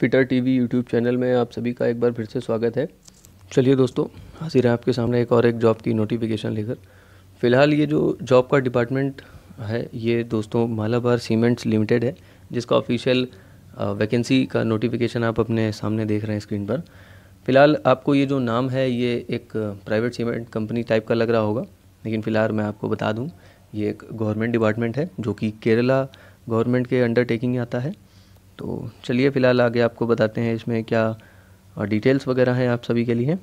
fitter TV YouTube channel में आप सभी का एक बार फिर से स्वागत है चलिए दोस्तों हाजिर है आपके सामने एक और एक जॉब की नोटिफिकेशन लेकर फ़िलहाल ये जो जॉब का डिपार्टमेंट है ये दोस्तों मालाबार सीमेंट्स लिमिटेड है जिसका ऑफिशियल वैकेंसी का नोटिफिकेशन आप अपने सामने देख रहे हैं स्क्रीन पर फ़िलहाल आपको ये जो नाम है ये एक प्राइवेट सीमेंट कंपनी टाइप का लग रहा होगा लेकिन फ़िलहाल मैं आपको बता दूँ ये एक गवर्नमेंट डिपार्टमेंट है जो कि केरला गवर्नमेंट के अंडरटेकिंग आता है तो चलिए फ़िलहाल आगे आपको बताते हैं इसमें क्या डिटेल्स वगैरह हैं आप सभी के लिए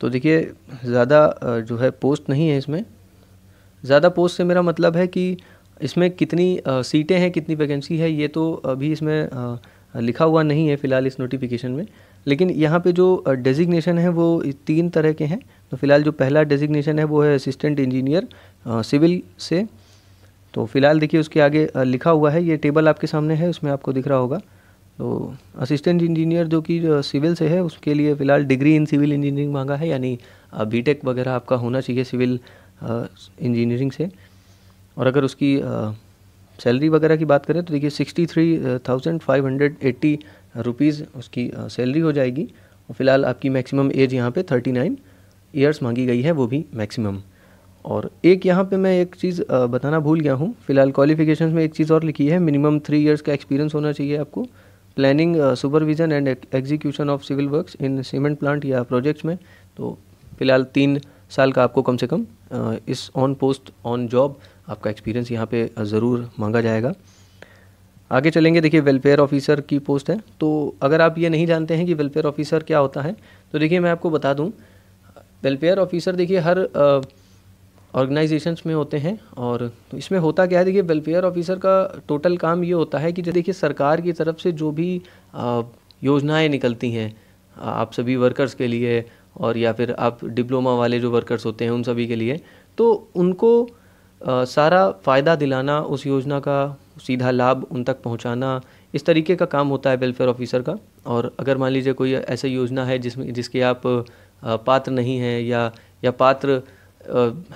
तो देखिए ज़्यादा जो है पोस्ट नहीं है इसमें ज़्यादा पोस्ट से मेरा मतलब है कि इसमें कितनी सीटें हैं कितनी वैकेंसी है ये तो अभी इसमें लिखा हुआ नहीं है फ़िलहाल इस नोटिफिकेशन में लेकिन यहाँ पे जो डेजिग्नेशन है वो तीन तरह के हैं तो फ़िलहाल जो पहला डेजिग्नेशन है वो है असिस्टेंट इंजीनियर सिविल से तो फिलहाल देखिए उसके आगे लिखा हुआ है ये टेबल आपके सामने है उसमें आपको दिख रहा होगा तो असिस्टेंट इंजीनियर जो कि सिविल से है उसके लिए फ़िलहाल डिग्री इन सिविल इंजीनियरिंग मांगा है यानी बी वगैरह आपका होना चाहिए सिविल इंजीनियरिंग से और अगर उसकी सैलरी वगैरह की बात करें तो देखिए sixty three thousand five hundred eighty rupees उसकी सैलरी हो जाएगी और फिलहाल आपकी मैक्सिमम एज यहाँ पे थर्टी नाइन ईयर्स मांगी गई है वो भी मैक्सिमम और एक यहाँ पे मैं एक चीज़ बताना भूल गया हूँ फिलहाल क्वालिफिकेशन में एक चीज़ और लिखी है मिनिमम थ्री इयर्स का एक्सपीरियंस होना चाहिए आपको planning supervision and execution of civil works in cement plant या प्रोजेक्ट्स में तो फिलहाल तीन साल का आपको कम से कम इस ऑन पोस्ट ऑन जॉब आपका एक्सपीरियंस यहाँ पे ज़रूर मांगा जाएगा आगे चलेंगे देखिए वेलफेयर ऑफिसर की पोस्ट है तो अगर आप ये नहीं जानते हैं कि वेलफेयर ऑफिसर क्या होता है तो देखिए मैं आपको बता दूँ वेलफेयर ऑफिसर देखिए हर ऑर्गेनाइजेशंस में होते हैं और तो इसमें होता क्या है देखिए वेलफेयर ऑफिसर का टोटल काम ये होता है कि देखिए सरकार की तरफ से जो भी योजनाएं निकलती हैं आप सभी वर्कर्स के लिए और या फिर आप डिप्लोमा वाले जो वर्कर्स होते हैं उन सभी के लिए तो उनको आ, सारा फ़ायदा दिलाना उस योजना का सीधा लाभ उन तक पहुंचाना इस तरीके का काम होता है वेलफेयर ऑफिसर का और अगर मान लीजिए कोई ऐसी योजना है जिसमें जिसके आप पात्र नहीं हैं या या पात्र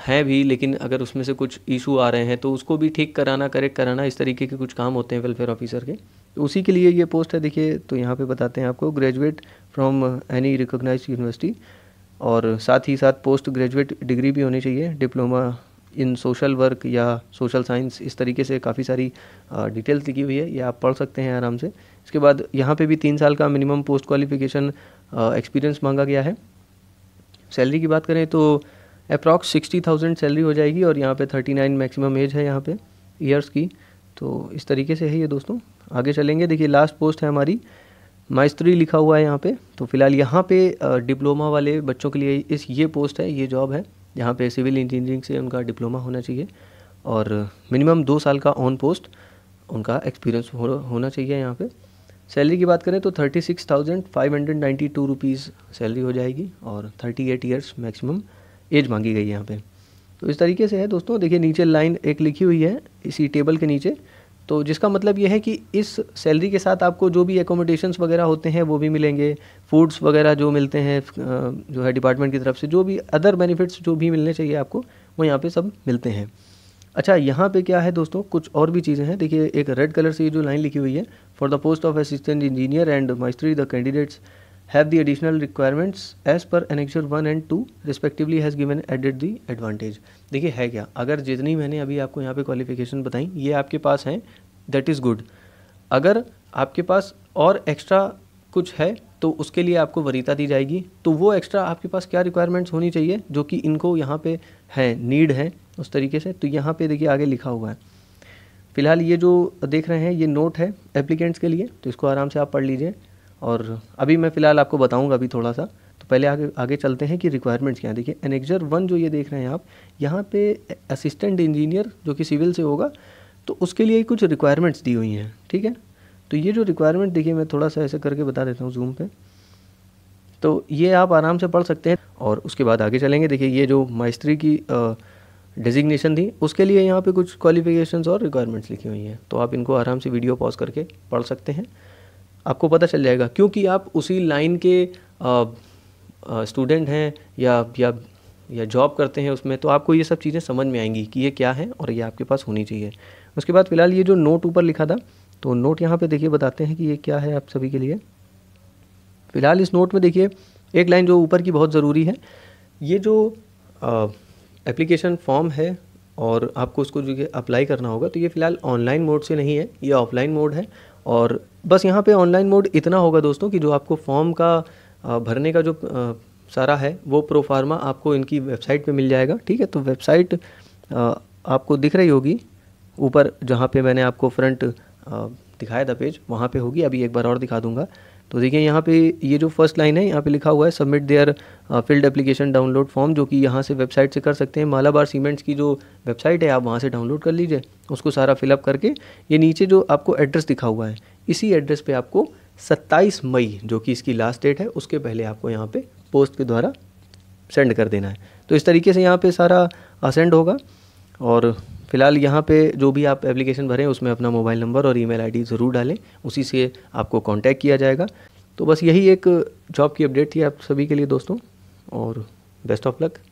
हैं भी लेकिन अगर उसमें से कुछ इशू आ रहे हैं तो उसको भी ठीक कराना करेक्ट कराना इस तरीके के कुछ काम होते हैं वेलफेयर ऑफिसर के तो उसी के लिए ये पोस्ट है देखिए तो यहाँ पे बताते हैं आपको graduate from any recognize university और साथ ही साथ पोस्ट ग्रेजुएट डिग्री भी होनी चाहिए डिप्लोमा इन सोशल वर्क या सोशल साइंस इस तरीके से काफ़ी सारी डिटेल्स लिखी हुई है ये आप पढ़ सकते हैं आराम से इसके बाद यहाँ पे भी तीन साल का मिनिमम पोस्ट क्वालिफिकेशन एक्सपीरियंस मांगा गया है सैलरी की बात करें तो अप्रॉक्स सिक्सटी थाउजेंड सैलरी हो जाएगी और यहाँ पे थर्टी नाइन मैक्सिमम एज है यहाँ पे ईयर्स की तो इस तरीके से है ये दोस्तों आगे चलेंगे देखिए लास्ट पोस्ट है हमारी माइस्त्री लिखा हुआ है यहाँ पे तो फिलहाल यहाँ पे डिप्लोमा वाले बच्चों के लिए इस ये पोस्ट है ये जॉब है यहाँ पे सिविल इंजीनियरिंग से उनका डिप्लोमा होना चाहिए और मिनिमम दो साल का ऑन पोस्ट उनका एक्सपीरियंस हो, होना चाहिए यहाँ पे सैलरी की बात करें तो thirty six thousand five hundred ninety two rupees salary हो जाएगी और thirty eight years maximum age मांगी गई है यहाँ पे तो इस तरीके से है दोस्तों देखिए नीचे लाइन एक लिखी हुई है इसी टेबल के नीचे तो जिसका मतलब यह है कि इस सैलरी के साथ आपको जो भी एकोमोडेशंस वगैरह होते हैं वो भी मिलेंगे फूड्स वगैरह जो मिलते हैं जो है डिपार्टमेंट की तरफ से जो भी अदर बेनिफिट्स जो भी मिलने चाहिए आपको वो यहाँ पे सब मिलते हैं अच्छा यहाँ पे क्या है दोस्तों कुछ और भी चीज़ें हैं देखिए एक रेड कलर से ये जो लाइन लिखी हुई है for the post of assistant engineer and maistry the candidates have the additional requirements as per annexure one and two respectively has given added the advantage देखिए है क्या अगर जितनी मैंने अभी आपको यहाँ पे क्वालिफिकेशन बताई ये आपके पास हैं दैट इज़ गुड अगर आपके पास और एक्स्ट्रा कुछ है तो उसके लिए आपको वरीता दी जाएगी तो वो एक्स्ट्रा आपके पास क्या रिक्वायरमेंट्स होनी चाहिए जो कि इनको यहाँ पे हैं नीड है उस तरीके से तो यहाँ पे देखिए आगे लिखा हुआ है फिलहाल ये जो देख रहे हैं ये नोट है एप्लीकेंट्स के लिए तो इसको आराम से आप पढ़ लीजिए और अभी मैं फ़िलहाल आपको बताऊँगा अभी थोड़ा सा तो पहले आगे आगे चलते हैं कि रिक्वायरमेंट्स क्या देखिए एनेक्जर वन जो ये देख रहे हैं आप यहाँ पे असिस्टेंट इंजीनियर जो कि सिविल से होगा तो उसके लिए कुछ रिक्वायरमेंट्स दी हुई हैं ठीक है तो ये जो रिक्वायरमेंट देखिए मैं थोड़ा सा ऐसे करके बता देता हूँ जूम पर तो ये आप आराम से पढ़ सकते हैं और उसके बाद आगे चलेंगे देखिए ये जो माइस्त्री की डेजिग्नेशन थी उसके लिए यहाँ पे कुछ क्वालिफिकेशंस और रिक्वायरमेंट्स लिखी हुई हैं तो आप इनको आराम से वीडियो पॉज करके पढ़ सकते हैं आपको पता चल जाएगा क्योंकि आप उसी लाइन के स्टूडेंट हैं या या या जॉब करते हैं उसमें तो आपको ये सब चीज़ें समझ में आएंगी कि ये क्या है और ये आपके पास होनी चाहिए उसके बाद फिलहाल ये जो नोट ऊपर लिखा था तो नोट यहाँ पे देखिए बताते हैं कि ये क्या है आप सभी के लिए फिलहाल इस नोट में देखिए एक लाइन जो ऊपर की बहुत ज़रूरी है ये जो एप्लीकेशन फॉर्म है और आपको उसको जो अप्लाई करना होगा तो ये फ़िलहाल ऑनलाइन मोड से नहीं है ये ऑफलाइन मोड है और बस यहाँ पे ऑनलाइन मोड इतना होगा दोस्तों कि जो आपको फॉर्म का भरने का जो सारा है वो प्रोफार्मा आपको इनकी वेबसाइट पे मिल जाएगा ठीक है तो वेबसाइट आपको दिख रही होगी ऊपर जहाँ पे मैंने आपको फ्रंट दिखाया था पेज वहाँ पे होगी अभी एक बार और दिखा दूँगा तो देखिए यहाँ पे ये जो फर्स्ट लाइन है यहाँ पे लिखा हुआ है submit their filled application download form जो कि यहाँ से वेबसाइट से कर सकते हैं मालाबार सीमेंट्स की जो वेबसाइट है आप वहाँ से डाउनलोड कर लीजिए उसको सारा फिलअप करके ये नीचे जो आपको एड्रेस दिखा हुआ है इसी एड्रेस पर आपको सत्ताईस मई जो कि इसकी लास्ट डेट है उसके पहले आपको यहाँ पर पोस्ट के द्वारा सेंड कर देना है तो इस तरीके से यहाँ पर सारा असेंड uh, होगा और फिलहाल यहाँ पे जो भी आप एप्लीकेशन भरें उसमें अपना मोबाइल नंबर और ईमेल आईडी ज़रूर डालें उसी से आपको कांटेक्ट किया जाएगा तो बस यही एक जॉब की अपडेट थी आप सभी के लिए दोस्तों और बेस्ट ऑफ लक